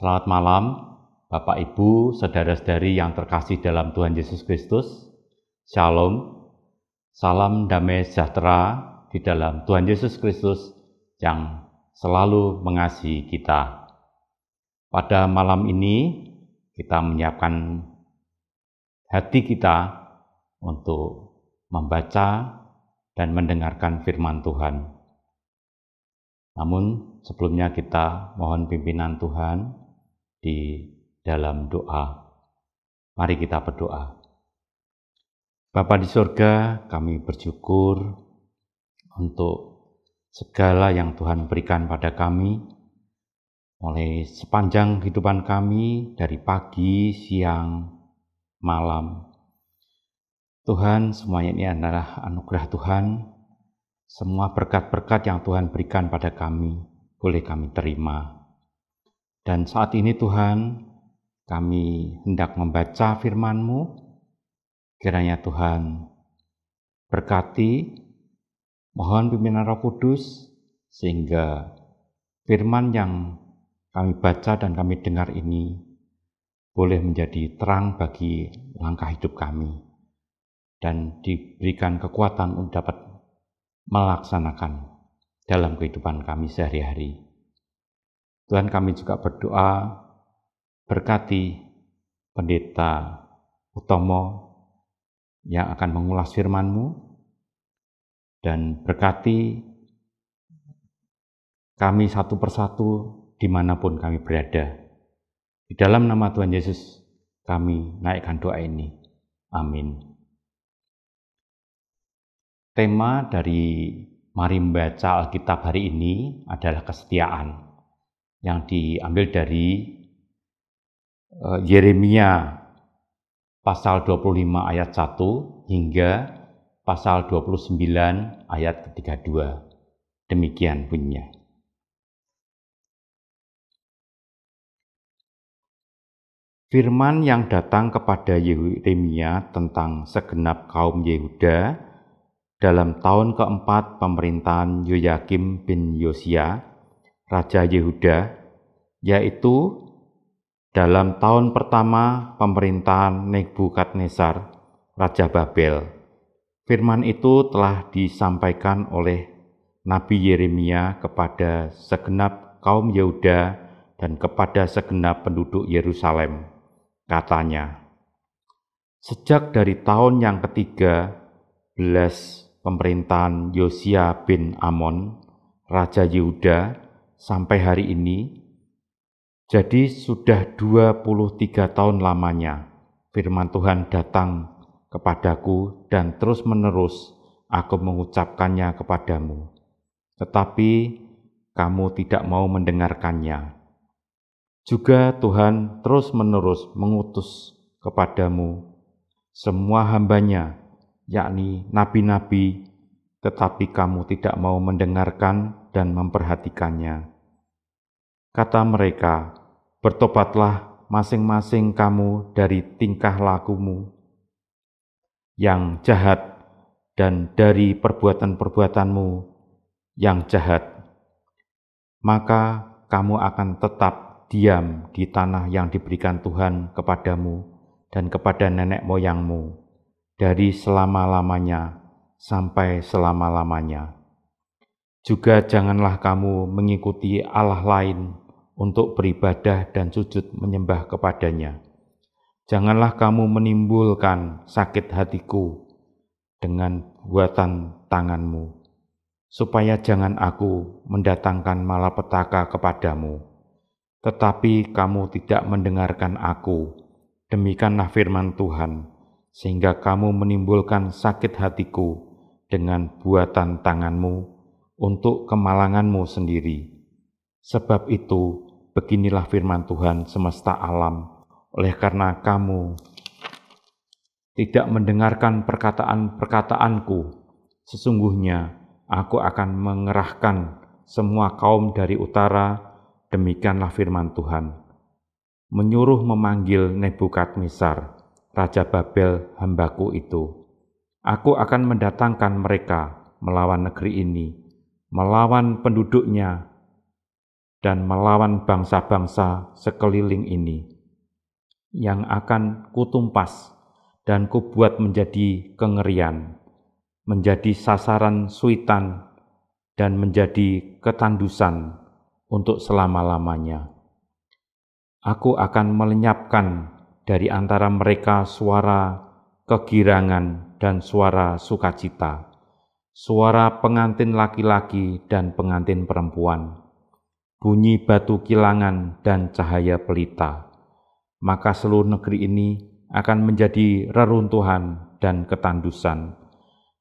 Selamat malam, Bapak Ibu, saudara-saudari yang terkasih dalam Tuhan Yesus Kristus. Shalom, salam damai sejahtera di dalam Tuhan Yesus Kristus yang selalu mengasihi kita. Pada malam ini, kita menyiapkan hati kita untuk membaca dan mendengarkan firman Tuhan. Namun, sebelumnya kita mohon pimpinan Tuhan di dalam doa. Mari kita berdoa. Bapa di surga, kami bersyukur untuk segala yang Tuhan berikan pada kami, mulai sepanjang kehidupan kami, dari pagi, siang, malam. Tuhan, semuanya ini adalah anugerah Tuhan. Semua berkat-berkat yang Tuhan berikan pada kami, boleh kami terima dan saat ini Tuhan, kami hendak membaca firman-Mu. Kiranya Tuhan berkati, mohon pimpinan Roh Kudus, sehingga firman yang kami baca dan kami dengar ini boleh menjadi terang bagi langkah hidup kami dan diberikan kekuatan untuk dapat melaksanakan dalam kehidupan kami sehari-hari. Tuhan kami juga berdoa berkati pendeta Utomo yang akan mengulas firman-Mu dan berkati kami satu persatu dimanapun kami berada. Di dalam nama Tuhan Yesus kami naikkan doa ini. Amin. Tema dari Mari Membaca Alkitab hari ini adalah kesetiaan yang diambil dari eh, Yeremia pasal 25 ayat 1 hingga pasal 29 ayat 32 Demikian bunyinya. Firman yang datang kepada Yeremia tentang segenap kaum Yehuda dalam tahun keempat pemerintahan Yoyakim bin Yosia Raja Yehuda, yaitu dalam tahun pertama pemerintahan Nebukadnezar, Raja Babel. Firman itu telah disampaikan oleh Nabi Yeremia kepada segenap kaum Yehuda dan kepada segenap penduduk Yerusalem. Katanya, Sejak dari tahun yang ketiga, belas pemerintahan Yosia bin Amon, Raja Yehuda, sampai hari ini, jadi sudah 23 tahun lamanya firman Tuhan datang kepadaku dan terus-menerus aku mengucapkannya kepadamu. Tetapi kamu tidak mau mendengarkannya. Juga Tuhan terus-menerus mengutus kepadamu semua hambanya, yakni nabi-nabi, tetapi kamu tidak mau mendengarkan dan memperhatikannya. Kata mereka, bertobatlah masing-masing kamu dari tingkah lakumu yang jahat dan dari perbuatan-perbuatanmu yang jahat. Maka kamu akan tetap diam di tanah yang diberikan Tuhan kepadamu dan kepada nenek moyangmu dari selama-lamanya sampai selama-lamanya. Juga janganlah kamu mengikuti Allah lain untuk beribadah dan sujud menyembah kepadanya. Janganlah kamu menimbulkan sakit hatiku dengan buatan tanganmu, supaya jangan aku mendatangkan malapetaka kepadamu. Tetapi kamu tidak mendengarkan aku, demikianlah firman Tuhan, sehingga kamu menimbulkan sakit hatiku dengan buatan tanganmu untuk kemalanganmu sendiri. Sebab itu, beginilah firman Tuhan semesta alam, oleh karena kamu tidak mendengarkan perkataan-perkataanku, sesungguhnya aku akan mengerahkan semua kaum dari utara, demikianlah firman Tuhan. Menyuruh memanggil Nebukadnezar, Raja Babel hambaku itu. Aku akan mendatangkan mereka melawan negeri ini, melawan penduduknya, dan melawan bangsa-bangsa sekeliling ini, yang akan kutumpas dan kubuat menjadi kengerian, menjadi sasaran suitan, dan menjadi ketandusan untuk selama-lamanya. Aku akan melenyapkan dari antara mereka suara kegirangan dan suara sukacita suara pengantin laki-laki dan pengantin perempuan, bunyi batu kilangan dan cahaya pelita, maka seluruh negeri ini akan menjadi reruntuhan dan ketandusan,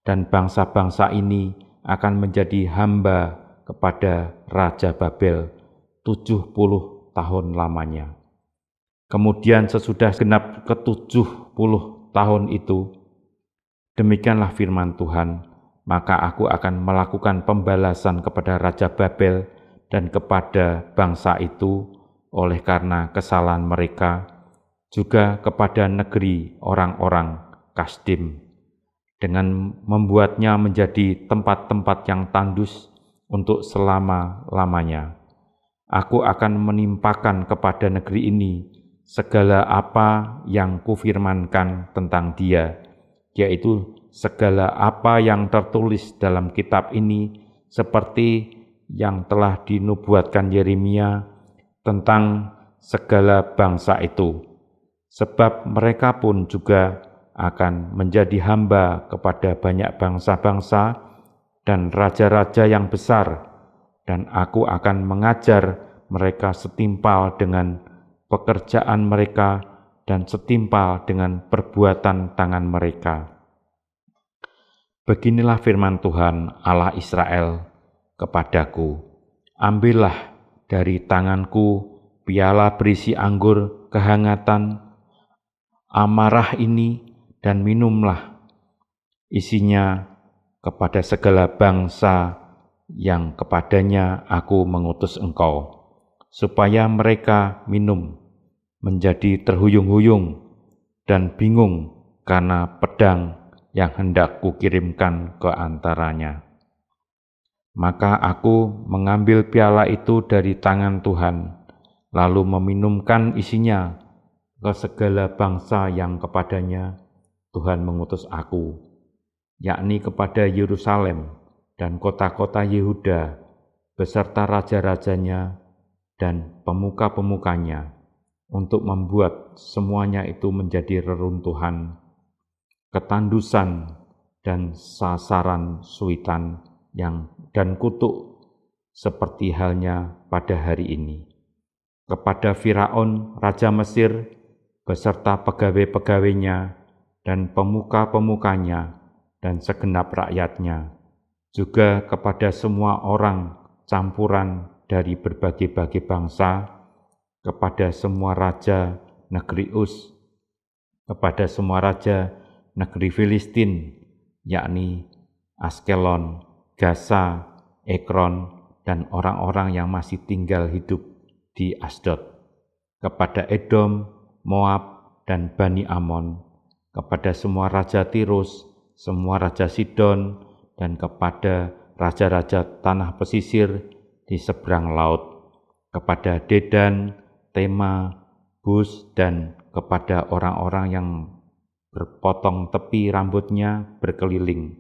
dan bangsa-bangsa ini akan menjadi hamba kepada Raja Babel 70 tahun lamanya. Kemudian sesudah genap ke-70 tahun itu, demikianlah firman Tuhan, maka aku akan melakukan pembalasan kepada Raja Babel dan kepada bangsa itu oleh karena kesalahan mereka, juga kepada negeri orang-orang Kasdim, dengan membuatnya menjadi tempat-tempat yang tandus untuk selama-lamanya. Aku akan menimpakan kepada negeri ini segala apa yang kufirmankan tentang dia, yaitu segala apa yang tertulis dalam kitab ini seperti yang telah dinubuatkan Yeremia tentang segala bangsa itu, sebab mereka pun juga akan menjadi hamba kepada banyak bangsa-bangsa dan raja-raja yang besar, dan aku akan mengajar mereka setimpal dengan pekerjaan mereka dan setimpal dengan perbuatan tangan mereka.' Beginilah firman Tuhan Allah Israel kepadaku. Ambillah dari tanganku piala berisi anggur kehangatan, amarah ini dan minumlah isinya kepada segala bangsa yang kepadanya aku mengutus engkau, supaya mereka minum, menjadi terhuyung-huyung dan bingung karena pedang yang hendak kukirimkan ke antaranya. Maka aku mengambil piala itu dari tangan Tuhan, lalu meminumkan isinya ke segala bangsa yang kepadanya Tuhan mengutus aku, yakni kepada Yerusalem dan kota-kota Yehuda, beserta raja-rajanya dan pemuka-pemukanya, untuk membuat semuanya itu menjadi reruntuhan ketandusan dan sasaran suitan yang dan kutuk seperti halnya pada hari ini kepada Firaun raja Mesir beserta pegawai-pegawainya dan pemuka-pemukanya dan segenap rakyatnya juga kepada semua orang campuran dari berbagai-bagai bangsa kepada semua raja negeri Us kepada semua raja negeri Filistin, yakni Askelon, Gaza, Ekron, dan orang-orang yang masih tinggal hidup di Asdod, kepada Edom, Moab, dan Bani Amon, kepada semua raja Tirus, semua raja Sidon, dan kepada raja-raja tanah pesisir di seberang laut, kepada Dedan, Tema, Bus, dan kepada orang-orang yang berpotong tepi rambutnya berkeliling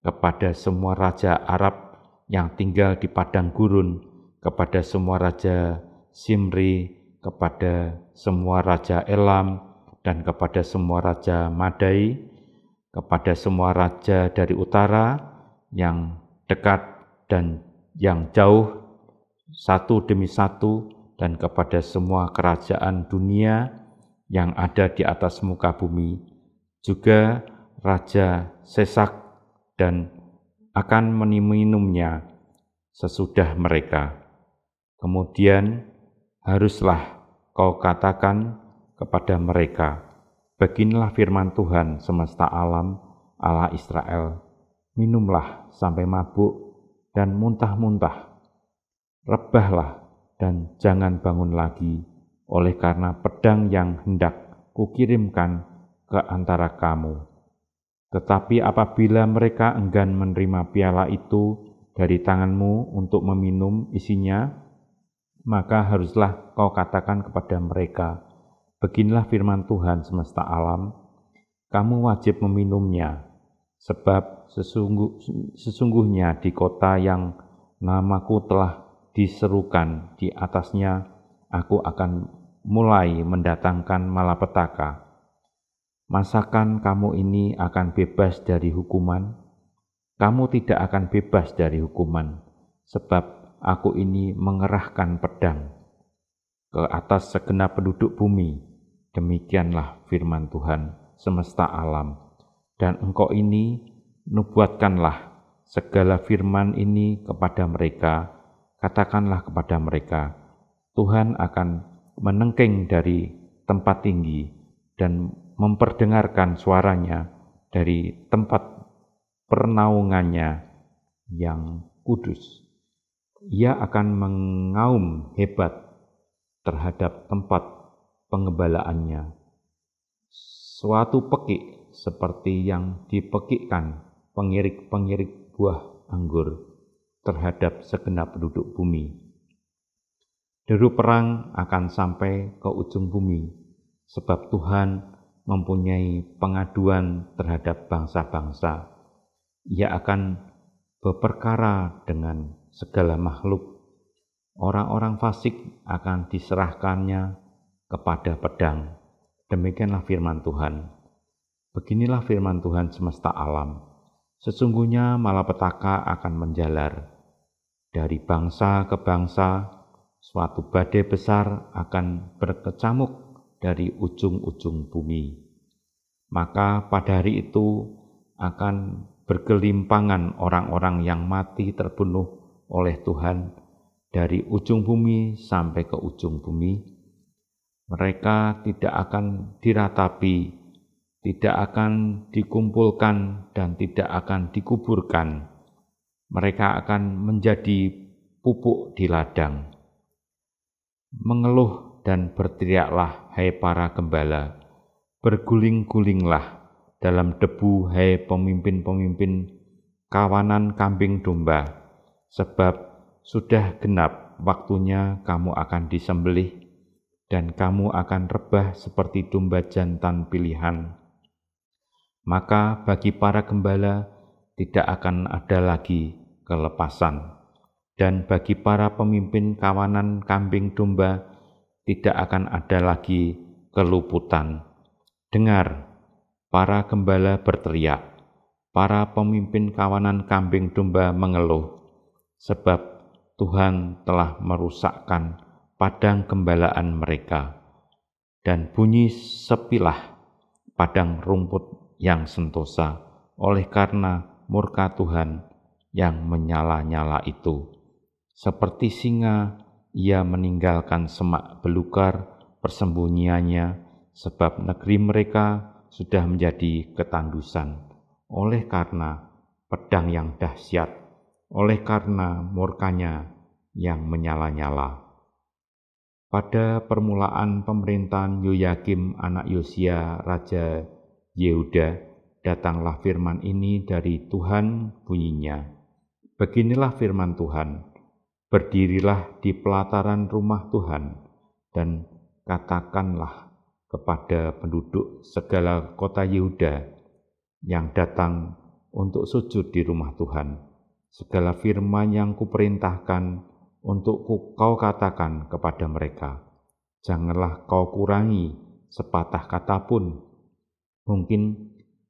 kepada semua raja Arab yang tinggal di padang gurun, kepada semua raja Simri, kepada semua raja Elam, dan kepada semua raja Madai, kepada semua raja dari utara yang dekat dan yang jauh, satu demi satu, dan kepada semua kerajaan dunia yang ada di atas muka bumi, juga Raja Sesak dan akan meniminumnya sesudah mereka. Kemudian haruslah kau katakan kepada mereka, Beginilah firman Tuhan semesta alam Allah Israel, minumlah sampai mabuk dan muntah-muntah, rebahlah dan jangan bangun lagi, oleh karena pedang yang hendak kukirimkan ke antara kamu. Tetapi apabila mereka enggan menerima piala itu dari tanganmu untuk meminum isinya, maka haruslah kau katakan kepada mereka, Beginilah firman Tuhan semesta alam, kamu wajib meminumnya, sebab sesungguh, sesungguhnya di kota yang namaku telah diserukan di atasnya, aku akan mulai mendatangkan malapetaka Masakan kamu ini akan bebas dari hukuman? Kamu tidak akan bebas dari hukuman, sebab aku ini mengerahkan pedang ke atas segenap penduduk bumi. Demikianlah firman Tuhan semesta alam. Dan engkau ini nubuatkanlah segala firman ini kepada mereka, katakanlah kepada mereka, Tuhan akan menengking dari tempat tinggi dan memperdengarkan suaranya dari tempat pernaungannya yang kudus. Ia akan mengaum hebat terhadap tempat pengembalaannya. Suatu pekik seperti yang dipekikkan pengirik-pengirik buah anggur terhadap segenap penduduk bumi. Deru perang akan sampai ke ujung bumi, sebab Tuhan mempunyai pengaduan terhadap bangsa-bangsa. Ia akan berperkara dengan segala makhluk. Orang-orang fasik akan diserahkannya kepada pedang. Demikianlah firman Tuhan. Beginilah firman Tuhan semesta alam. Sesungguhnya malapetaka akan menjalar. Dari bangsa ke bangsa, suatu badai besar akan berkecamuk dari ujung-ujung bumi. Maka pada hari itu akan bergelimpangan orang-orang yang mati terbunuh oleh Tuhan dari ujung bumi sampai ke ujung bumi. Mereka tidak akan diratapi, tidak akan dikumpulkan, dan tidak akan dikuburkan. Mereka akan menjadi pupuk di ladang. Mengeluh dan berteriaklah hai para gembala, berguling-gulinglah dalam debu hai pemimpin-pemimpin kawanan kambing domba, sebab sudah genap waktunya kamu akan disembelih dan kamu akan rebah seperti domba jantan pilihan. Maka bagi para gembala tidak akan ada lagi kelepasan, dan bagi para pemimpin kawanan kambing domba tidak akan ada lagi keluputan. Dengar, para gembala berteriak, para pemimpin kawanan kambing domba mengeluh, sebab Tuhan telah merusakkan padang gembalaan mereka, dan bunyi sepilah padang rumput yang sentosa oleh karena murka Tuhan yang menyala-nyala itu. Seperti singa ia meninggalkan semak belukar persembunyiannya sebab negeri mereka sudah menjadi ketandusan oleh karena pedang yang dahsyat, oleh karena murkanya yang menyala-nyala. Pada permulaan pemerintahan Yoyakim anak Yosia Raja Yehuda, datanglah firman ini dari Tuhan bunyinya. Beginilah firman Tuhan, Berdirilah di pelataran rumah Tuhan dan katakanlah kepada penduduk segala kota Yehuda yang datang untuk sujud di rumah Tuhan. Segala firman yang kuperintahkan untuk kau katakan kepada mereka. Janganlah kau kurangi sepatah kata pun. Mungkin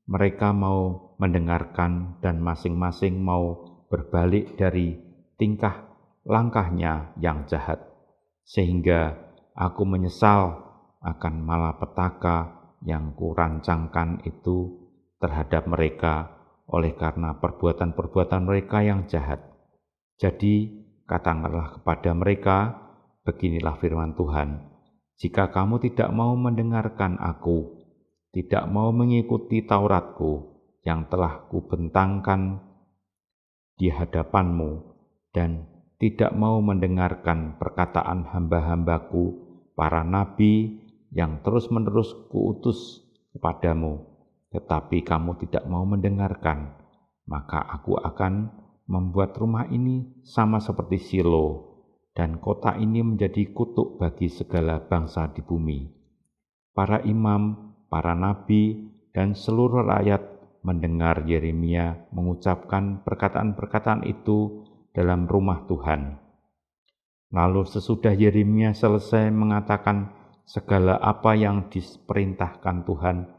mereka mau mendengarkan dan masing-masing mau berbalik dari tingkah langkahnya yang jahat, sehingga aku menyesal akan malapetaka yang kurancangkan itu terhadap mereka oleh karena perbuatan-perbuatan mereka yang jahat. Jadi, katakanlah kepada mereka, beginilah firman Tuhan, jika kamu tidak mau mendengarkan aku, tidak mau mengikuti Tauratku yang telah kubentangkan di hadapanmu dan tidak mau mendengarkan perkataan hamba-hambaku, para nabi yang terus-menerus kuutus kepadamu, tetapi kamu tidak mau mendengarkan, maka aku akan membuat rumah ini sama seperti Silo, dan kota ini menjadi kutuk bagi segala bangsa di bumi. Para imam, para nabi, dan seluruh rakyat mendengar Yeremia mengucapkan perkataan-perkataan itu dalam rumah Tuhan. Lalu sesudah Yeremia selesai mengatakan segala apa yang diperintahkan Tuhan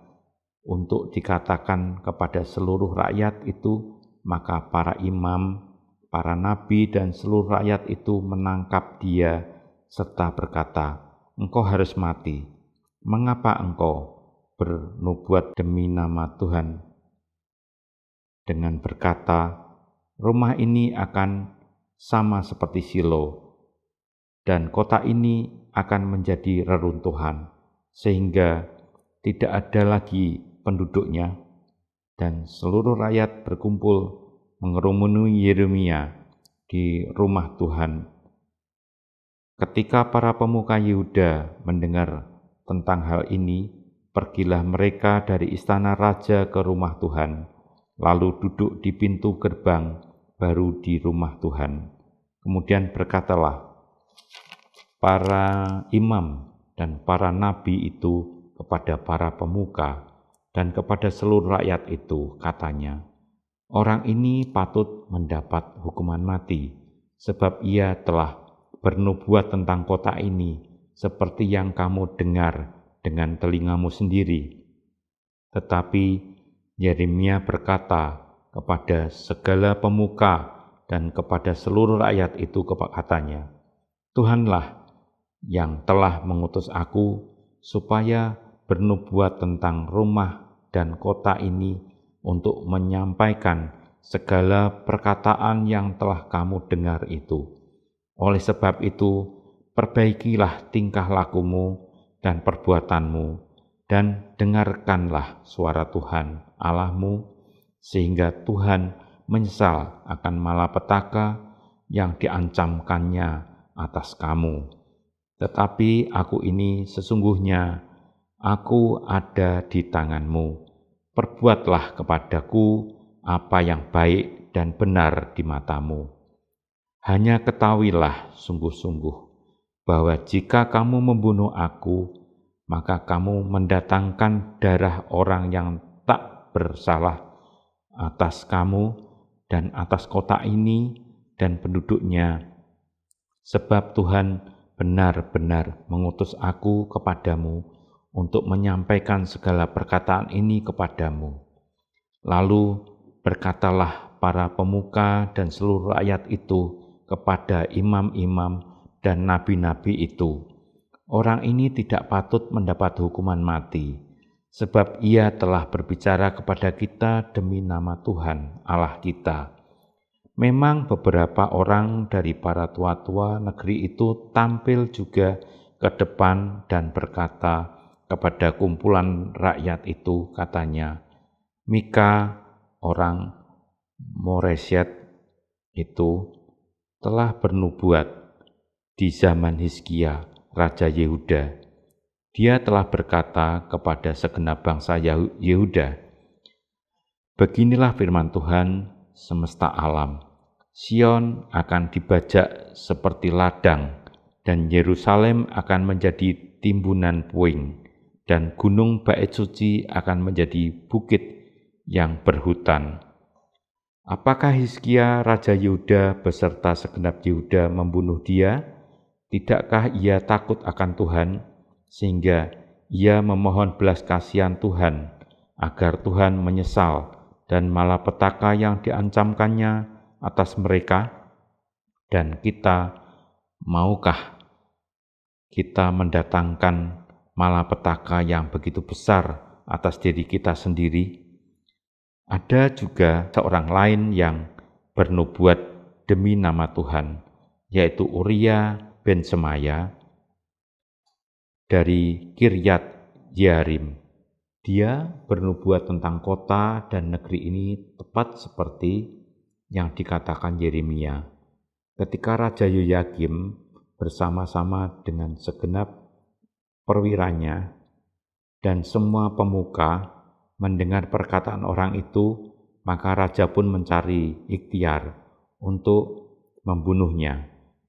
untuk dikatakan kepada seluruh rakyat itu, maka para imam, para nabi, dan seluruh rakyat itu menangkap dia serta berkata, Engkau harus mati. Mengapa engkau bernubuat demi nama Tuhan? Dengan berkata, rumah ini akan sama seperti Silo, dan kota ini akan menjadi reruntuhan, sehingga tidak ada lagi penduduknya, dan seluruh rakyat berkumpul mengerumuni Yeremia di rumah Tuhan. Ketika para pemuka Yehuda mendengar tentang hal ini, pergilah mereka dari istana raja ke rumah Tuhan, lalu duduk di pintu gerbang baru di rumah Tuhan. Kemudian berkatalah para imam dan para nabi itu kepada para pemuka dan kepada seluruh rakyat itu katanya, orang ini patut mendapat hukuman mati sebab ia telah bernubuat tentang kota ini seperti yang kamu dengar dengan telingamu sendiri. Tetapi Yeremia berkata, kepada segala pemuka dan kepada seluruh rakyat itu katanya, Tuhanlah yang telah mengutus aku supaya bernubuat tentang rumah dan kota ini untuk menyampaikan segala perkataan yang telah kamu dengar itu. Oleh sebab itu, perbaikilah tingkah lakumu dan perbuatanmu, dan dengarkanlah suara Tuhan Allahmu sehingga Tuhan menyesal akan malapetaka yang diancamkannya atas kamu. Tetapi aku ini sesungguhnya, aku ada di tanganmu. Perbuatlah kepadaku apa yang baik dan benar di matamu. Hanya ketahuilah sungguh-sungguh bahwa jika kamu membunuh aku, maka kamu mendatangkan darah orang yang tak bersalah atas kamu dan atas kota ini dan penduduknya, sebab Tuhan benar-benar mengutus aku kepadamu untuk menyampaikan segala perkataan ini kepadamu. Lalu berkatalah para pemuka dan seluruh rakyat itu kepada imam-imam dan nabi-nabi itu, orang ini tidak patut mendapat hukuman mati.' sebab ia telah berbicara kepada kita demi nama Tuhan Allah kita. Memang beberapa orang dari para tua-tua negeri itu tampil juga ke depan dan berkata kepada kumpulan rakyat itu katanya, Mika orang Moreset itu telah bernubuat di zaman Hizkia, Raja Yehuda. Dia telah berkata kepada segenap bangsa Yehuda, Beginilah firman Tuhan semesta alam, Sion akan dibajak seperti ladang, dan Yerusalem akan menjadi timbunan puing, dan gunung bait suci akan menjadi bukit yang berhutan. Apakah Hizkia, Raja Yehuda, beserta segenap Yehuda membunuh dia? Tidakkah ia takut akan Tuhan, sehingga ia memohon belas kasihan Tuhan agar Tuhan menyesal dan malapetaka yang diancamkannya atas mereka dan kita maukah kita mendatangkan malapetaka yang begitu besar atas diri kita sendiri ada juga seorang lain yang bernubuat demi nama Tuhan yaitu Uria bin Semaya dari Kiryat Yarim. Dia bernubuat tentang kota dan negeri ini tepat seperti yang dikatakan Yeremia. Ketika Raja Yoyakim bersama-sama dengan segenap perwiranya dan semua pemuka mendengar perkataan orang itu, maka raja pun mencari ikhtiar untuk membunuhnya.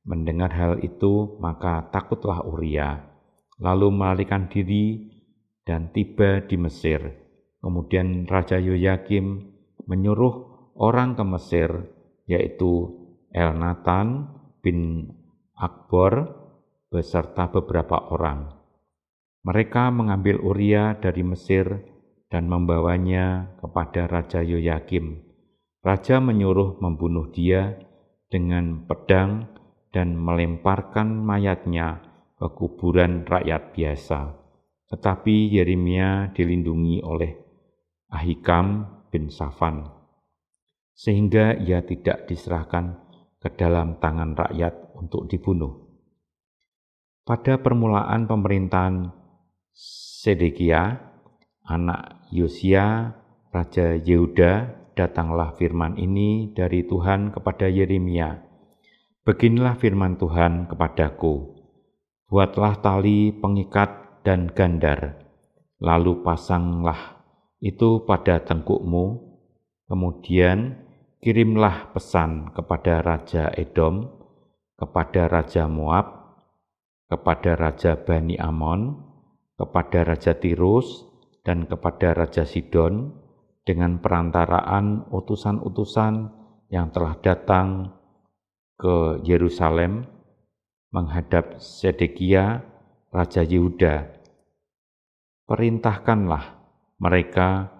Mendengar hal itu, maka takutlah Uria lalu melarikan diri dan tiba di Mesir. Kemudian Raja Yoyakim menyuruh orang ke Mesir, yaitu El Elnatan bin Akbor beserta beberapa orang. Mereka mengambil Uria dari Mesir dan membawanya kepada Raja Yoyakim. Raja menyuruh membunuh dia dengan pedang dan melemparkan mayatnya kuburan rakyat biasa. Tetapi Yeremia dilindungi oleh Ahikam bin Safan, sehingga ia tidak diserahkan ke dalam tangan rakyat untuk dibunuh. Pada permulaan pemerintahan Sedekia, anak Yosia, Raja Yehuda, datanglah firman ini dari Tuhan kepada Yeremia. Beginilah firman Tuhan kepadaku, Buatlah tali pengikat dan gandar, lalu pasanglah itu pada tengkukmu, kemudian kirimlah pesan kepada Raja Edom, kepada Raja Moab, kepada Raja Bani Amon, kepada Raja Tirus, dan kepada Raja Sidon dengan perantaraan utusan-utusan yang telah datang ke Yerusalem menghadap Sedekia, Raja Yehuda, perintahkanlah mereka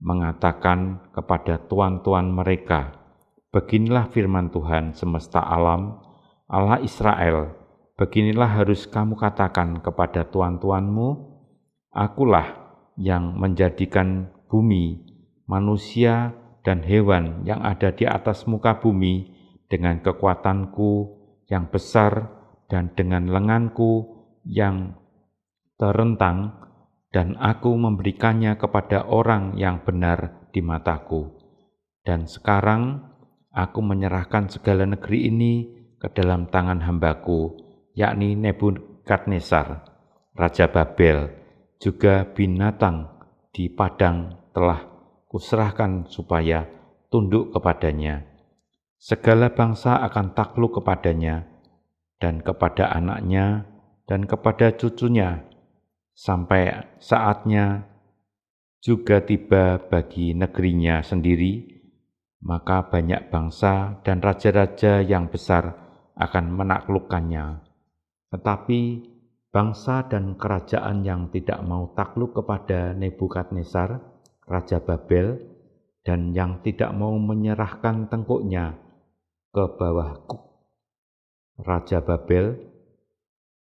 mengatakan kepada tuan-tuan mereka, Beginilah firman Tuhan semesta alam, Allah Israel, beginilah harus kamu katakan kepada tuan-tuanmu, Akulah yang menjadikan bumi, manusia, dan hewan yang ada di atas muka bumi dengan kekuatanku yang besar dan dengan lenganku yang terentang, dan aku memberikannya kepada orang yang benar di mataku. Dan sekarang aku menyerahkan segala negeri ini ke dalam tangan hambaku, yakni Nebukadnezar, Raja Babel, juga binatang di padang telah kuserahkan supaya tunduk kepadanya. Segala bangsa akan takluk kepadanya, dan kepada anaknya dan kepada cucunya sampai saatnya juga tiba bagi negerinya sendiri, maka banyak bangsa dan raja-raja yang besar akan menaklukkannya. Tetapi bangsa dan kerajaan yang tidak mau takluk kepada Nebukadnezar, Raja Babel, dan yang tidak mau menyerahkan tengkuknya ke bawah kuk Raja Babel,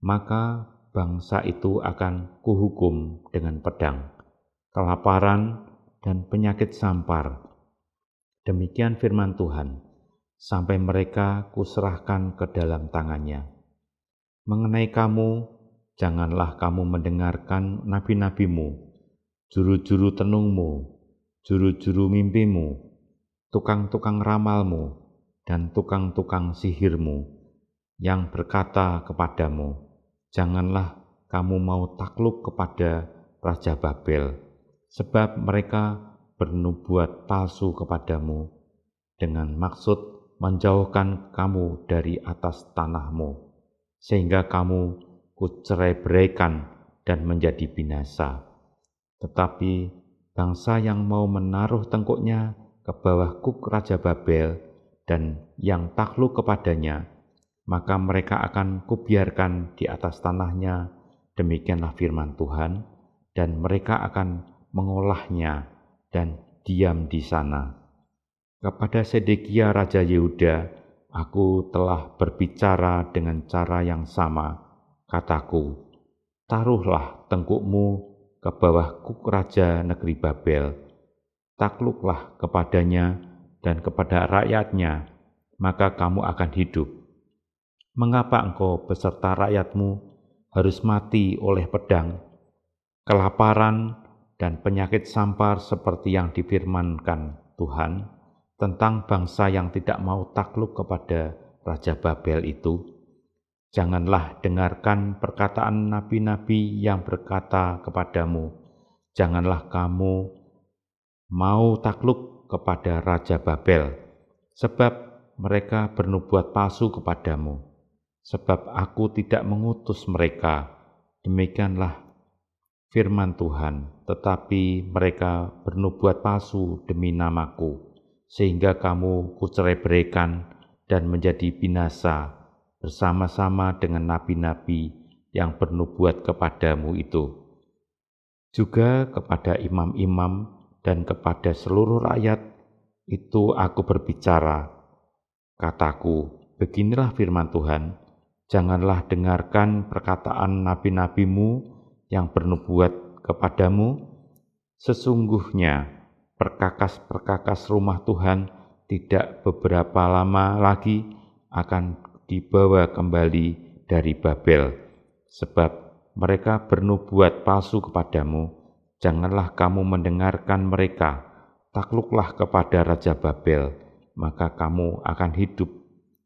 maka bangsa itu akan kuhukum dengan pedang, kelaparan, dan penyakit sampar. Demikian firman Tuhan, sampai mereka kuserahkan ke dalam tangannya. Mengenai kamu, janganlah kamu mendengarkan nabi-nabimu, juru-juru tenungmu, juru-juru mimpimu, tukang-tukang ramalmu, dan tukang-tukang sihirmu yang berkata kepadamu, Janganlah kamu mau takluk kepada Raja Babel, sebab mereka bernubuat palsu kepadamu dengan maksud menjauhkan kamu dari atas tanahmu, sehingga kamu kucerai-beraikan dan menjadi binasa. Tetapi bangsa yang mau menaruh tengkuknya ke bawah kuk Raja Babel dan yang takluk kepadanya maka mereka akan kubiarkan di atas tanahnya, demikianlah firman Tuhan, dan mereka akan mengolahnya dan diam di sana. Kepada Sedekia Raja Yehuda, aku telah berbicara dengan cara yang sama, kataku, taruhlah tengkukmu ke bawah kuk Raja Negeri Babel, takluklah kepadanya dan kepada rakyatnya, maka kamu akan hidup mengapa engkau beserta rakyatmu harus mati oleh pedang, kelaparan, dan penyakit sampar seperti yang difirmankan Tuhan tentang bangsa yang tidak mau takluk kepada Raja Babel itu? Janganlah dengarkan perkataan nabi-nabi yang berkata kepadamu, "Janganlah kamu mau takluk kepada Raja Babel, sebab mereka bernubuat palsu kepadamu." sebab aku tidak mengutus mereka. Demikianlah firman Tuhan, tetapi mereka bernubuat palsu demi namaku, sehingga kamu kucerai-berikan dan menjadi binasa bersama-sama dengan nabi-nabi yang bernubuat kepadamu itu. Juga kepada imam-imam dan kepada seluruh rakyat itu aku berbicara. Kataku, beginilah firman Tuhan, janganlah dengarkan perkataan nabi-nabimu yang bernubuat kepadamu, sesungguhnya perkakas-perkakas rumah Tuhan tidak beberapa lama lagi akan dibawa kembali dari Babel, sebab mereka bernubuat palsu kepadamu, janganlah kamu mendengarkan mereka, takluklah kepada Raja Babel, maka kamu akan hidup.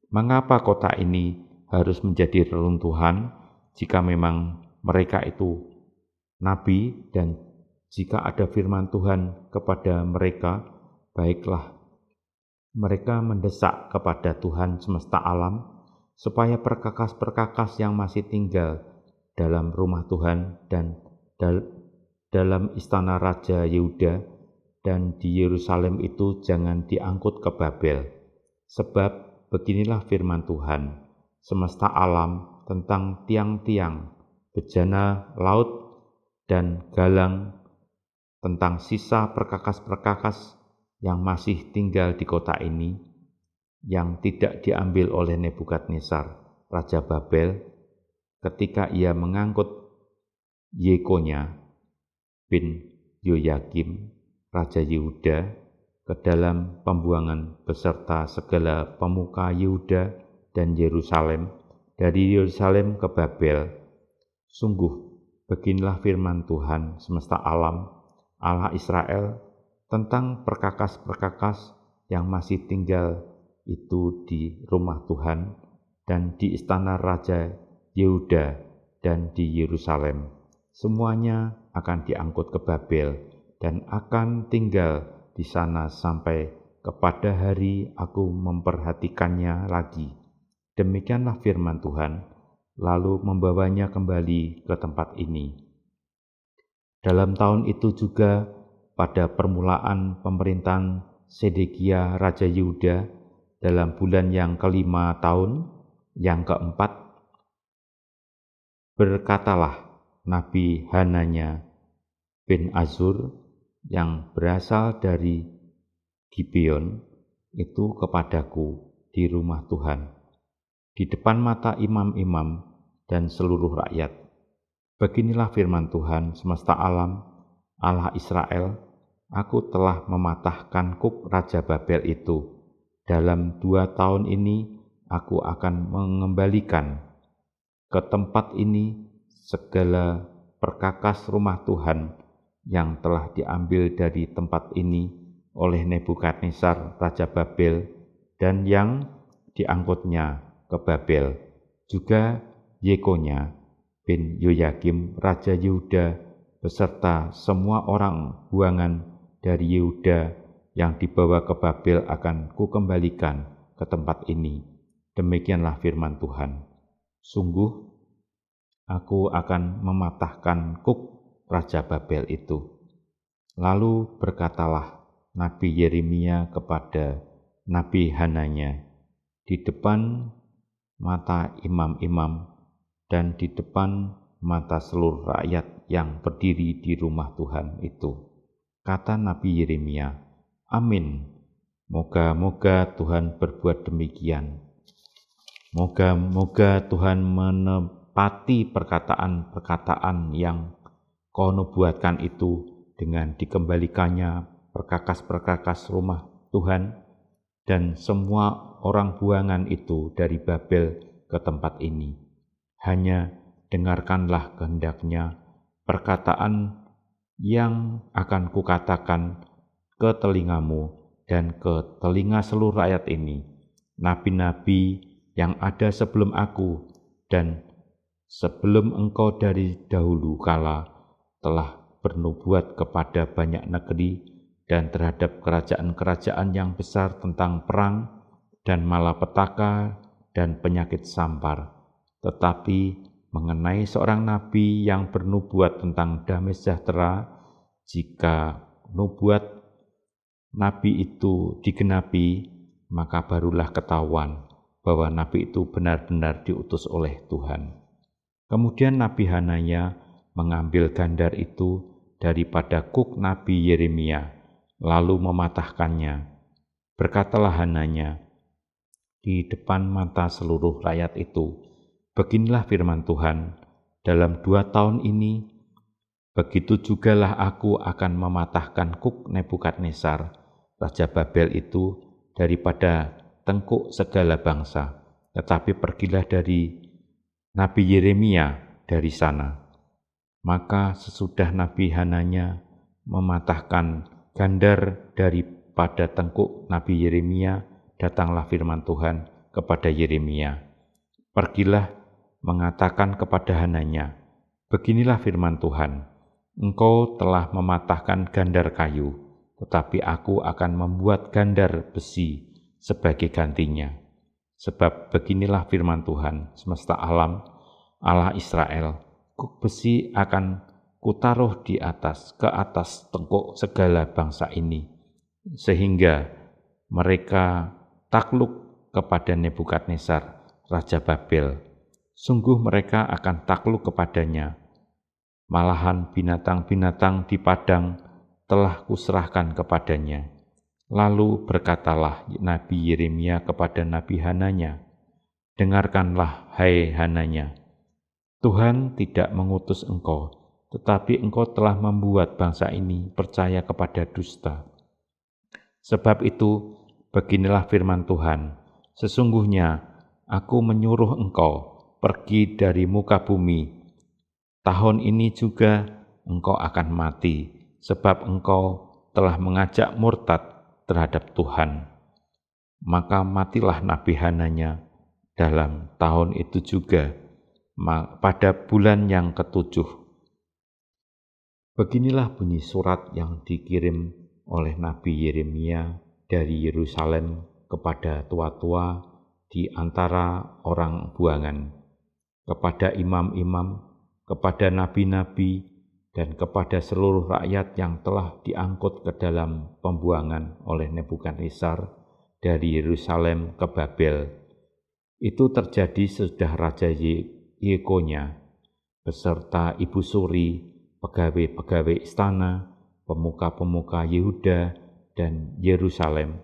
Mengapa kota ini harus menjadi reruntuhan jika memang mereka itu nabi dan jika ada firman Tuhan kepada mereka, baiklah mereka mendesak kepada Tuhan semesta alam supaya perkakas-perkakas yang masih tinggal dalam rumah Tuhan dan dal dalam istana Raja Yehuda dan di Yerusalem itu jangan diangkut ke Babel. Sebab beginilah firman Tuhan, semesta alam tentang tiang-tiang, bejana laut, dan galang tentang sisa perkakas-perkakas yang masih tinggal di kota ini, yang tidak diambil oleh Nebukadnezar, Raja Babel, ketika ia mengangkut Yekonya bin Yoyakim, Raja Yehuda, ke dalam pembuangan beserta segala pemuka Yehuda dan Yerusalem, dari Yerusalem ke Babel. Sungguh, beginilah firman Tuhan semesta alam, Allah Israel, tentang perkakas-perkakas yang masih tinggal itu di rumah Tuhan dan di istana Raja Yehuda dan di Yerusalem. Semuanya akan diangkut ke Babel dan akan tinggal di sana sampai kepada hari aku memperhatikannya lagi.' Demikianlah firman Tuhan, lalu membawanya kembali ke tempat ini. Dalam tahun itu juga, pada permulaan pemerintahan Sedekia Raja Yehuda dalam bulan yang kelima tahun, yang keempat, berkatalah Nabi Hananya bin Azur yang berasal dari Gibeon itu kepadaku di rumah Tuhan di depan mata imam-imam dan seluruh rakyat. Beginilah firman Tuhan semesta alam, Allah Israel, aku telah mematahkan kuk Raja Babel itu. Dalam dua tahun ini, aku akan mengembalikan ke tempat ini segala perkakas rumah Tuhan yang telah diambil dari tempat ini oleh Nebukadnezar Raja Babel dan yang diangkutnya ke Babel. Juga Yekonya bin Yoyakim Raja Yehuda beserta semua orang buangan dari Yehuda yang dibawa ke Babel akan kukembalikan ke tempat ini. Demikianlah firman Tuhan. Sungguh, aku akan mematahkan kuk Raja Babel itu. Lalu berkatalah Nabi Yeremia kepada Nabi Hananya, di depan mata imam-imam dan di depan mata seluruh rakyat yang berdiri di rumah Tuhan itu. Kata Nabi Yeremia, Amin. Moga-moga Tuhan berbuat demikian. Moga-moga Tuhan menepati perkataan-perkataan yang kau buatkan itu dengan dikembalikannya perkakas-perkakas rumah Tuhan dan semua orang buangan itu dari Babel ke tempat ini. Hanya dengarkanlah kehendaknya perkataan yang akan kukatakan ke telingamu dan ke telinga seluruh rakyat ini, nabi-nabi yang ada sebelum aku dan sebelum engkau dari dahulu kala telah bernubuat kepada banyak negeri dan terhadap kerajaan-kerajaan yang besar tentang perang, dan malapetaka dan penyakit sampar, tetapi mengenai seorang nabi yang bernubuat tentang damai sejahtera, jika nubuat nabi itu digenapi, maka barulah ketahuan bahwa nabi itu benar-benar diutus oleh Tuhan. Kemudian Nabi Hananya mengambil gandar itu daripada kuk Nabi Yeremia, lalu mematahkannya. Berkatalah Hananya, di depan mata seluruh rakyat itu. Beginilah firman Tuhan, dalam dua tahun ini, begitu jugalah aku akan mematahkan kuk Nebukadnezar, Raja Babel itu, daripada tengkuk segala bangsa. Tetapi pergilah dari Nabi Yeremia dari sana. Maka sesudah Nabi Hananya mematahkan gandar daripada tengkuk Nabi Yeremia, datanglah firman Tuhan kepada Yeremia. Pergilah mengatakan kepada Hananya, Beginilah firman Tuhan, engkau telah mematahkan gandar kayu, tetapi aku akan membuat gandar besi sebagai gantinya. Sebab beginilah firman Tuhan, semesta alam, Allah Israel, kuk besi akan kutaruh di atas, ke atas tengkuk segala bangsa ini, sehingga mereka takluk kepada Nebukadnezar, Raja Babel. Sungguh mereka akan takluk kepadanya. Malahan binatang-binatang di padang telah kuserahkan kepadanya. Lalu berkatalah Nabi Yeremia kepada Nabi Hananya, Dengarkanlah, hai Hananya, Tuhan tidak mengutus engkau, tetapi engkau telah membuat bangsa ini percaya kepada dusta. Sebab itu, Beginilah firman Tuhan, sesungguhnya aku menyuruh engkau pergi dari muka bumi. Tahun ini juga engkau akan mati, sebab engkau telah mengajak murtad terhadap Tuhan. Maka matilah Nabi Hananya dalam tahun itu juga, pada bulan yang ketujuh. Beginilah bunyi surat yang dikirim oleh Nabi Yeremia dari Yerusalem kepada tua-tua di antara orang buangan, kepada imam-imam, kepada nabi-nabi, dan kepada seluruh rakyat yang telah diangkut ke dalam pembuangan oleh Nebukadnezar dari Yerusalem ke Babel. Itu terjadi sesudah Raja Yekonya, beserta Ibu Suri, pegawai-pegawai istana, pemuka-pemuka Yehuda, dan Yerusalem.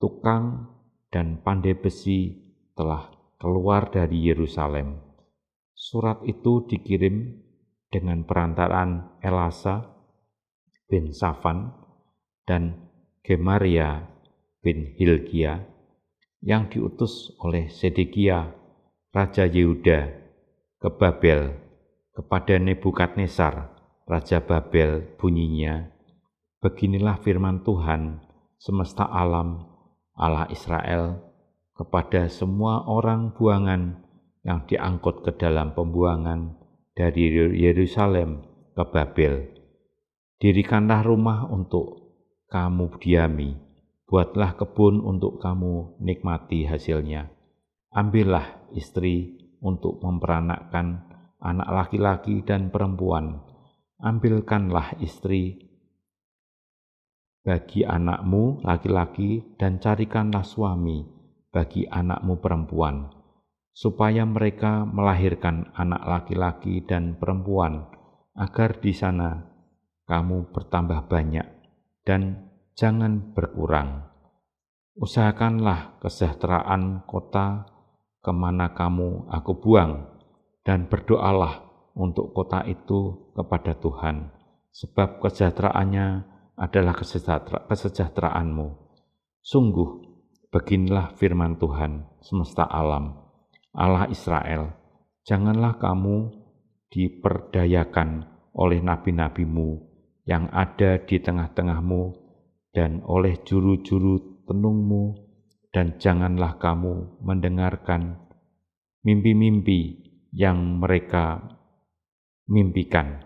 Tukang dan pandai besi telah keluar dari Yerusalem. Surat itu dikirim dengan perantaraan Elasa bin Safan dan Gemaria bin Hilkia yang diutus oleh Sedekia, Raja Yehuda, ke Babel kepada Nebukadnezar, Raja Babel bunyinya Beginilah firman Tuhan semesta alam Allah Israel kepada semua orang buangan yang diangkut ke dalam pembuangan dari Yerusalem ke Babel. Dirikanlah rumah untuk kamu diami, buatlah kebun untuk kamu nikmati hasilnya. Ambillah istri untuk memperanakkan anak laki-laki dan perempuan, ambilkanlah istri bagi anakmu laki-laki dan carikanlah suami bagi anakmu perempuan, supaya mereka melahirkan anak laki-laki dan perempuan, agar di sana kamu bertambah banyak dan jangan berkurang. Usahakanlah kesejahteraan kota kemana kamu aku buang, dan berdoalah untuk kota itu kepada Tuhan, sebab kesejahteraannya adalah kesejahtera kesejahteraanmu. Sungguh, beginilah firman Tuhan semesta alam, Allah Israel, janganlah kamu diperdayakan oleh nabi-nabimu yang ada di tengah-tengahmu dan oleh juru-juru tenungmu dan janganlah kamu mendengarkan mimpi-mimpi yang mereka mimpikan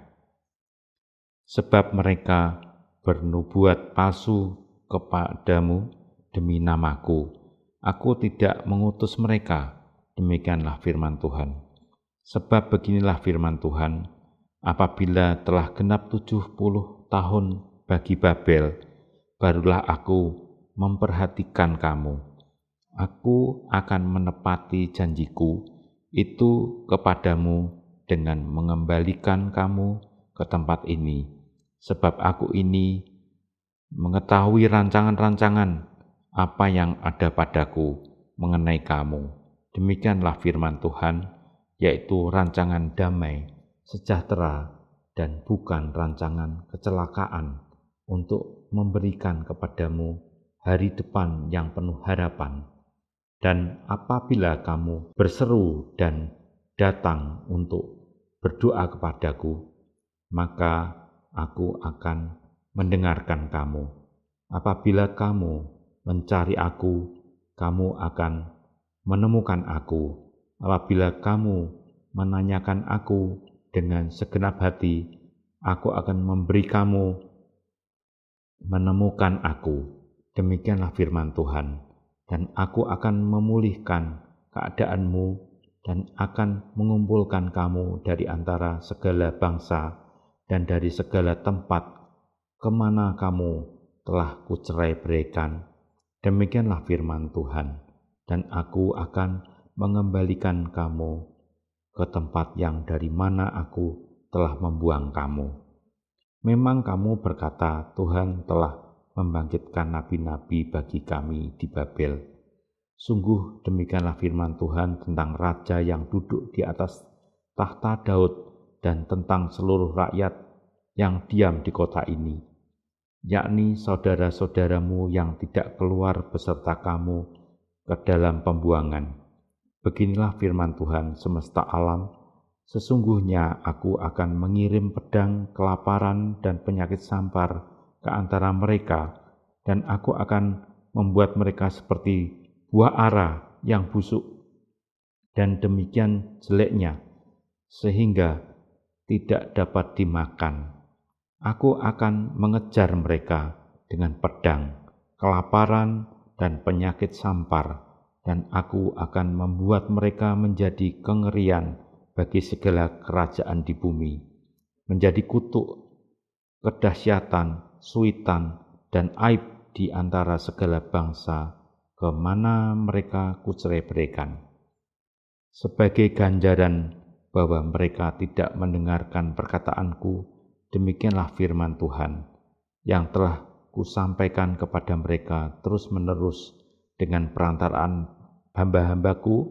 sebab mereka bernubuat palsu kepadamu demi namaku. Aku tidak mengutus mereka. Demikianlah firman Tuhan. Sebab beginilah firman Tuhan, apabila telah genap tujuh puluh tahun bagi Babel, barulah aku memperhatikan kamu. Aku akan menepati janjiku itu kepadamu dengan mengembalikan kamu ke tempat ini sebab aku ini mengetahui rancangan-rancangan apa yang ada padaku mengenai kamu. Demikianlah firman Tuhan, yaitu rancangan damai, sejahtera, dan bukan rancangan kecelakaan untuk memberikan kepadamu hari depan yang penuh harapan. Dan apabila kamu berseru dan datang untuk berdoa kepadaku, maka aku akan mendengarkan kamu. Apabila kamu mencari aku, kamu akan menemukan aku. Apabila kamu menanyakan aku dengan segenap hati, aku akan memberi kamu menemukan aku. Demikianlah firman Tuhan. Dan aku akan memulihkan keadaanmu dan akan mengumpulkan kamu dari antara segala bangsa dan dari segala tempat kemana kamu telah kucerai berikan. Demikianlah firman Tuhan, dan aku akan mengembalikan kamu ke tempat yang dari mana aku telah membuang kamu. Memang kamu berkata, Tuhan telah membangkitkan nabi-nabi bagi kami di Babel. Sungguh demikianlah firman Tuhan tentang raja yang duduk di atas tahta Daud dan tentang seluruh rakyat yang diam di kota ini, yakni saudara-saudaramu yang tidak keluar beserta kamu ke dalam pembuangan. Beginilah firman Tuhan semesta alam, sesungguhnya aku akan mengirim pedang, kelaparan, dan penyakit sampar ke antara mereka, dan aku akan membuat mereka seperti buah ara yang busuk, dan demikian jeleknya, sehingga tidak dapat dimakan. Aku akan mengejar mereka dengan pedang, kelaparan, dan penyakit sampar, dan aku akan membuat mereka menjadi kengerian bagi segala kerajaan di bumi, menjadi kutuk, kedahsyatan, suitan, dan aib di antara segala bangsa kemana mana mereka berikan. Sebagai ganjaran bahwa mereka tidak mendengarkan perkataanku, demikianlah firman Tuhan yang telah kusampaikan kepada mereka terus-menerus dengan perantaraan hamba-hambaku,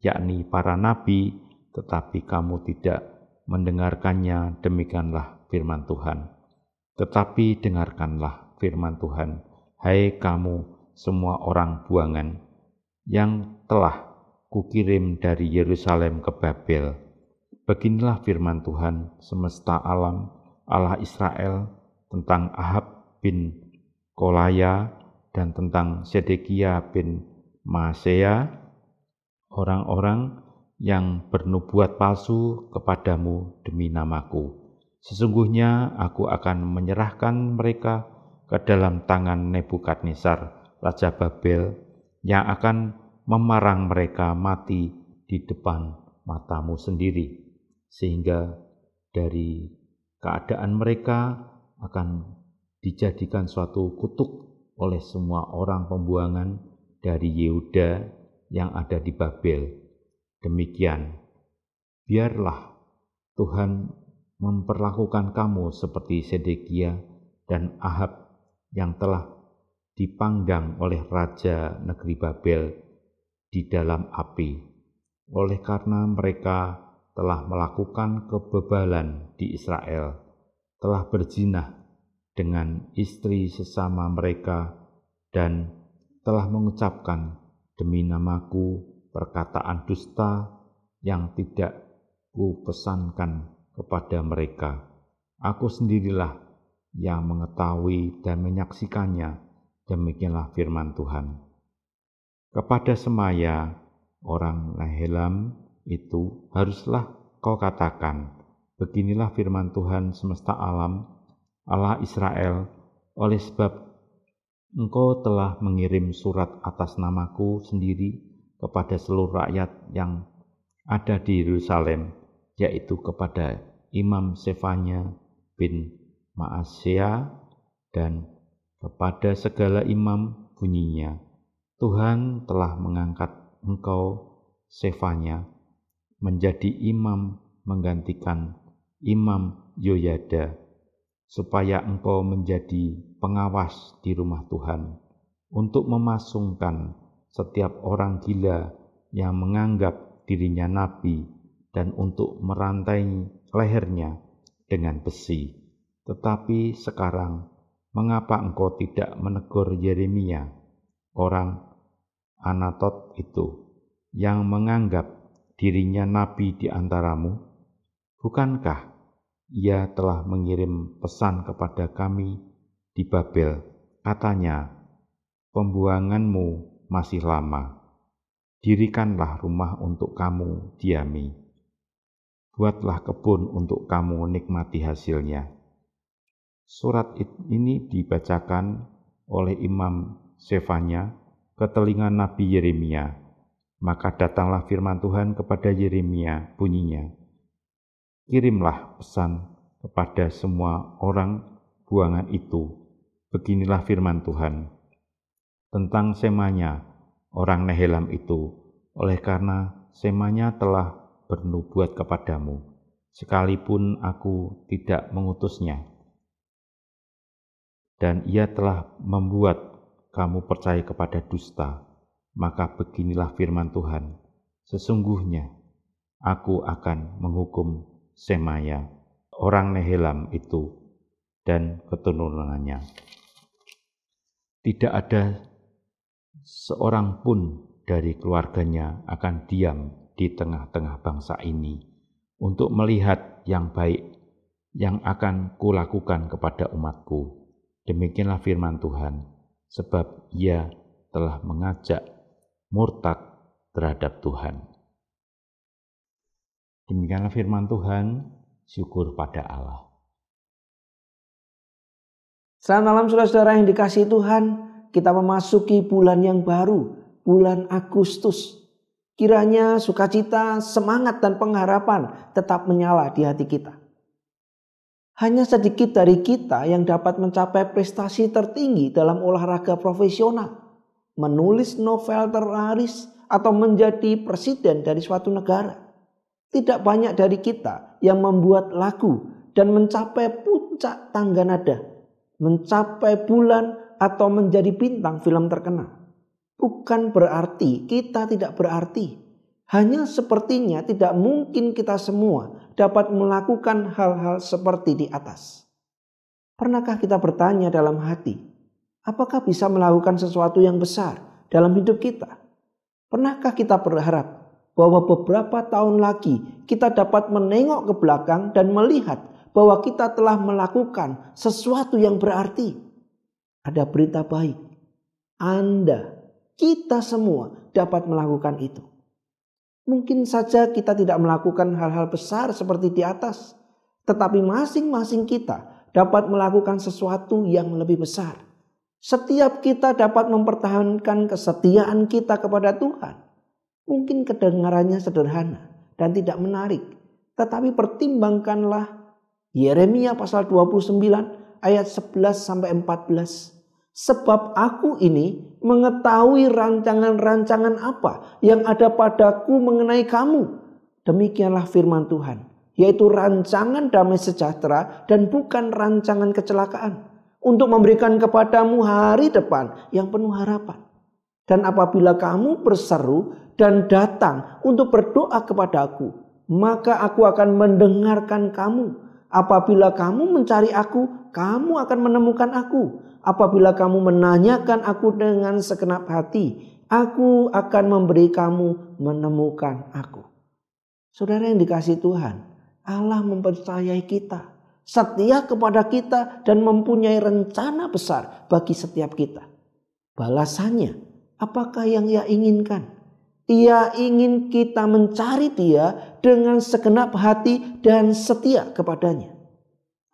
yakni para nabi, tetapi kamu tidak mendengarkannya, demikianlah firman Tuhan. Tetapi dengarkanlah firman Tuhan, hai kamu semua orang buangan, yang telah kukirim dari Yerusalem ke Babel.' Beginilah firman Tuhan semesta alam Allah Israel tentang Ahab bin Kolaya dan tentang Sedekia bin Masea, orang-orang yang bernubuat palsu kepadamu demi namaku. Sesungguhnya aku akan menyerahkan mereka ke dalam tangan Nebukadnezar, Raja Babel, yang akan memarang mereka mati di depan matamu sendiri sehingga dari keadaan mereka akan dijadikan suatu kutuk oleh semua orang pembuangan dari Yehuda yang ada di Babel. Demikian, biarlah Tuhan memperlakukan kamu seperti Sedekia dan Ahab yang telah dipanggang oleh Raja Negeri Babel di dalam api. Oleh karena mereka telah melakukan kebebalan di Israel, telah berzinah dengan istri sesama mereka, dan telah mengucapkan demi namaku perkataan dusta yang tidak kupesankan kepada mereka. Aku sendirilah yang mengetahui dan menyaksikannya, demikianlah firman Tuhan. Kepada semaya, orang Nahelam itu haruslah kau katakan, beginilah firman Tuhan semesta alam, Allah Israel, oleh sebab engkau telah mengirim surat atas namaku sendiri kepada seluruh rakyat yang ada di Yerusalem, yaitu kepada Imam Sefanya bin Maasea dan kepada segala imam bunyinya. Tuhan telah mengangkat engkau Sefanya menjadi imam menggantikan Imam Yoyada, supaya engkau menjadi pengawas di rumah Tuhan, untuk memasungkan setiap orang gila yang menganggap dirinya nabi dan untuk merantai lehernya dengan besi. Tetapi sekarang, mengapa engkau tidak menegur Yeremia, orang Anatot itu, yang menganggap dirinya nabi di antaramu? Bukankah ia telah mengirim pesan kepada kami di Babel? Katanya, pembuanganmu masih lama. Dirikanlah rumah untuk kamu diami. Buatlah kebun untuk kamu nikmati hasilnya. Surat ini dibacakan oleh Imam Sefanya ke telinga Nabi Yeremia maka datanglah firman Tuhan kepada Yeremia bunyinya, Kirimlah pesan kepada semua orang buangan itu. Beginilah firman Tuhan. Tentang semanya, orang Nehelam itu, oleh karena semanya telah bernubuat kepadamu, sekalipun aku tidak mengutusnya. Dan ia telah membuat kamu percaya kepada dusta, maka beginilah firman Tuhan, sesungguhnya aku akan menghukum Semaya, orang Nehelam itu, dan keturunannya. Tidak ada seorang pun dari keluarganya akan diam di tengah-tengah bangsa ini untuk melihat yang baik yang akan kulakukan kepada umatku. Demikianlah firman Tuhan, sebab ia telah mengajak murtad terhadap Tuhan. Demikianlah firman Tuhan, syukur pada Allah. Selamat malam saudara-saudara yang dikasih Tuhan. Kita memasuki bulan yang baru, bulan Agustus. Kiranya sukacita, semangat, dan pengharapan tetap menyala di hati kita. Hanya sedikit dari kita yang dapat mencapai prestasi tertinggi dalam olahraga profesional menulis novel terlaris atau menjadi presiden dari suatu negara. Tidak banyak dari kita yang membuat lagu dan mencapai puncak tangga nada, mencapai bulan atau menjadi bintang film terkenal. Bukan berarti kita tidak berarti. Hanya sepertinya tidak mungkin kita semua dapat melakukan hal-hal seperti di atas. Pernahkah kita bertanya dalam hati, Apakah bisa melakukan sesuatu yang besar dalam hidup kita? Pernahkah kita berharap bahwa beberapa tahun lagi kita dapat menengok ke belakang dan melihat bahwa kita telah melakukan sesuatu yang berarti? Ada berita baik. Anda, kita semua dapat melakukan itu. Mungkin saja kita tidak melakukan hal-hal besar seperti di atas, tetapi masing-masing kita dapat melakukan sesuatu yang lebih besar. Setiap kita dapat mempertahankan kesetiaan kita kepada Tuhan. Mungkin kedengarannya sederhana dan tidak menarik. Tetapi pertimbangkanlah Yeremia pasal 29 ayat 11 sampai 14. Sebab aku ini mengetahui rancangan-rancangan apa yang ada padaku mengenai kamu. Demikianlah firman Tuhan, yaitu rancangan damai sejahtera dan bukan rancangan kecelakaan untuk memberikan kepadamu hari depan yang penuh harapan. Dan apabila kamu berseru dan datang untuk berdoa kepada aku, maka aku akan mendengarkan kamu. Apabila kamu mencari aku, kamu akan menemukan aku. Apabila kamu menanyakan aku dengan segenap hati, aku akan memberi kamu menemukan aku. Saudara yang dikasih Tuhan, Allah mempercayai kita setia kepada kita dan mempunyai rencana besar bagi setiap kita. Balasannya, apakah yang ia inginkan? Ia ingin kita mencari dia dengan segenap hati dan setia kepadanya.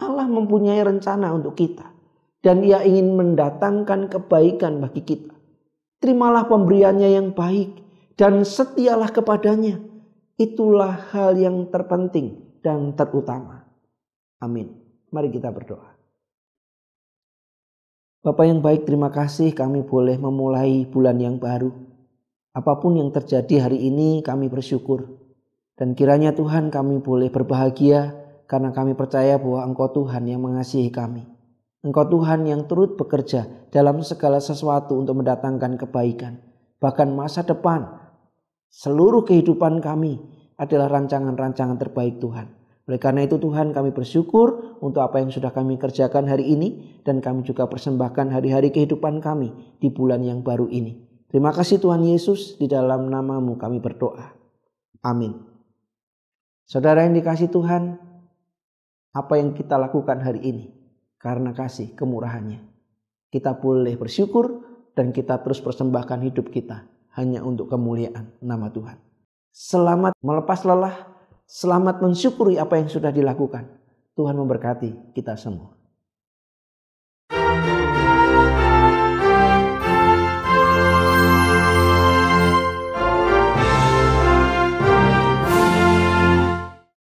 Allah mempunyai rencana untuk kita. Dan ia ingin mendatangkan kebaikan bagi kita. Terimalah pemberiannya yang baik dan setialah kepadanya. Itulah hal yang terpenting dan terutama. Amin. Mari kita berdoa. Bapak yang baik, terima kasih kami boleh memulai bulan yang baru. Apapun yang terjadi hari ini, kami bersyukur. Dan kiranya Tuhan kami boleh berbahagia karena kami percaya bahwa Engkau Tuhan yang mengasihi kami. Engkau Tuhan yang turut bekerja dalam segala sesuatu untuk mendatangkan kebaikan. Bahkan masa depan, seluruh kehidupan kami adalah rancangan-rancangan terbaik Tuhan. Oleh karena itu Tuhan kami bersyukur untuk apa yang sudah kami kerjakan hari ini dan kami juga persembahkan hari-hari kehidupan kami di bulan yang baru ini. Terima kasih Tuhan Yesus di dalam namamu kami berdoa. Amin. Saudara yang dikasih Tuhan, apa yang kita lakukan hari ini karena kasih kemurahannya. Kita boleh bersyukur dan kita terus persembahkan hidup kita hanya untuk kemuliaan nama Tuhan. Selamat melepas lelah Selamat mensyukuri apa yang sudah dilakukan. Tuhan memberkati kita semua.